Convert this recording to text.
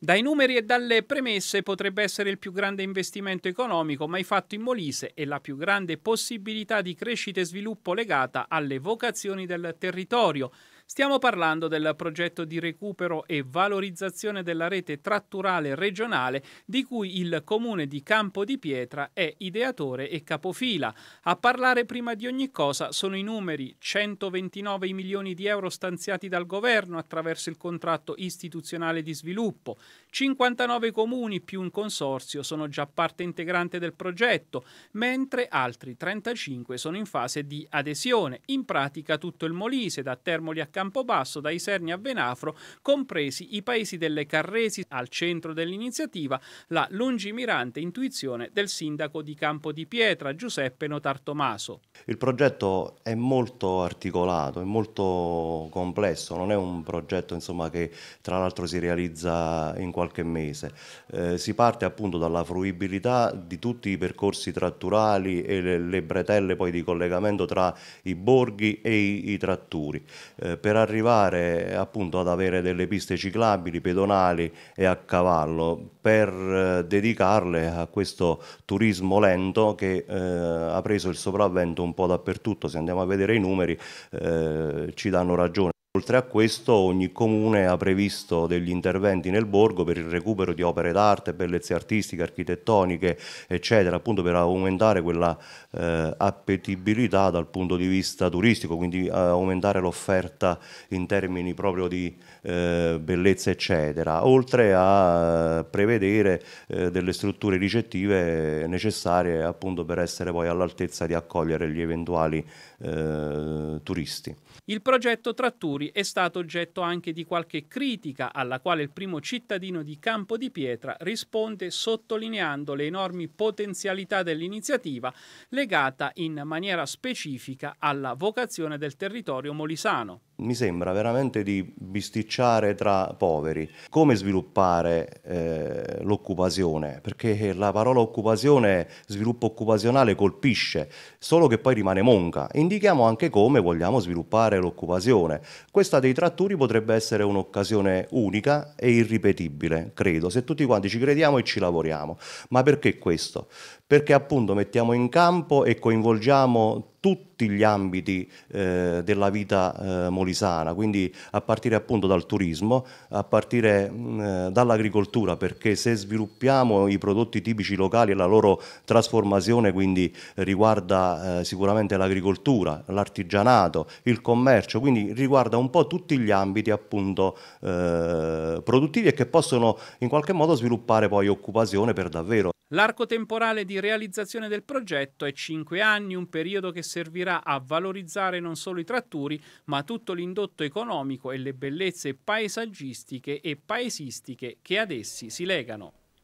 Dai numeri e dalle premesse potrebbe essere il più grande investimento economico mai fatto in Molise e la più grande possibilità di crescita e sviluppo legata alle vocazioni del territorio. Stiamo parlando del progetto di recupero e valorizzazione della rete tratturale regionale di cui il comune di Campo di Pietra è ideatore e capofila. A parlare prima di ogni cosa sono i numeri 129 milioni di euro stanziati dal governo attraverso il contratto istituzionale di sviluppo. 59 comuni più un consorzio sono già parte integrante del progetto, mentre altri 35 sono in fase di adesione. In pratica tutto il Molise, da Termoli a Campo Campobasso, da Iserni a Venafro, compresi i paesi delle Carresi. Al centro dell'iniziativa la lungimirante intuizione del sindaco di Campo di Pietra, Giuseppe Notartomaso. Il progetto è molto articolato, è molto complesso, non è un progetto insomma, che tra l'altro si realizza in qualche mese. Eh, si parte appunto dalla fruibilità di tutti i percorsi tratturali e le, le bretelle poi di collegamento tra i borghi e i, i tratturi. Eh, per arrivare appunto ad avere delle piste ciclabili, pedonali e a cavallo per eh, dedicarle a questo turismo lento che eh, ha preso il sopravvento un po' dappertutto, se andiamo a vedere i numeri eh, ci danno ragione. Oltre a questo ogni comune ha previsto degli interventi nel borgo per il recupero di opere d'arte, bellezze artistiche, architettoniche, eccetera, appunto per aumentare quella eh, appetibilità dal punto di vista turistico, quindi eh, aumentare l'offerta in termini proprio di eh, bellezza, eccetera, oltre a eh, prevedere eh, delle strutture ricettive necessarie appunto per essere poi all'altezza di accogliere gli eventuali eh, turisti. Il progetto Tratturi è stato oggetto anche di qualche critica alla quale il primo cittadino di Campo di Pietra risponde sottolineando le enormi potenzialità dell'iniziativa legata in maniera specifica alla vocazione del territorio molisano. Mi sembra veramente di bisticciare tra poveri. Come sviluppare eh, l'occupazione? Perché la parola occupazione, sviluppo occupazionale colpisce, solo che poi rimane monca. Indichiamo anche come vogliamo sviluppare l'occupazione. Questa dei tratturi potrebbe essere un'occasione unica e irripetibile, credo, se tutti quanti ci crediamo e ci lavoriamo. Ma perché questo? Perché appunto mettiamo in campo e coinvolgiamo tutti gli ambiti eh, della vita eh, molisana, quindi a partire appunto dal turismo, a partire mh, mm, eh, dall'agricoltura, perché se sviluppiamo i prodotti tipici locali e la loro trasformazione, quindi riguarda eh, sicuramente l'agricoltura, l'artigianato, il commercio, quindi riguarda un po' tutti gli ambiti appunto eh, produttivi e che possono in qualche modo sviluppare poi occupazione per davvero. L'arco temporale di realizzazione del progetto è 5 anni, un periodo che servirà a valorizzare non solo i tratturi, ma tutto l'indotto economico e le bellezze paesaggistiche e paesistiche che ad essi si legano.